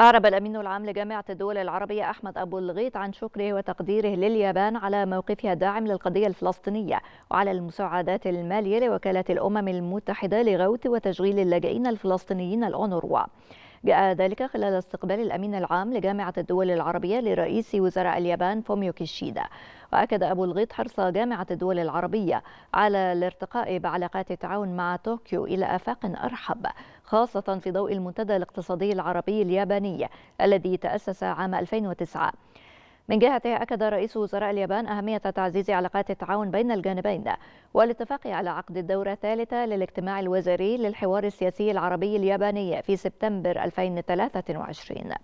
أعرب الأمين العام لجامعة الدول العربية أحمد أبو الغيط عن شكره وتقديره لليابان على موقفها الداعم للقضية الفلسطينية وعلى المساعدات المالية لوكالة الأمم المتحدة لغوث وتشغيل اللاجئين الفلسطينيين الأونروا جاء ذلك خلال استقبال الأمين العام لجامعة الدول العربية لرئيس وزراء اليابان فوميو كيشيدا وأكد أبو الغيط حرص جامعة الدول العربية على الارتقاء بعلاقات التعاون مع طوكيو إلى آفاق أرحب خاصة في ضوء المنتدى الاقتصادي العربي الياباني الذي تأسس عام 2009 من جهته أكد رئيس وزراء اليابان أهمية تعزيز علاقات التعاون بين الجانبين والاتفاق على عقد الدورة الثالثة للاجتماع الوزاري للحوار السياسي العربي الياباني في سبتمبر 2023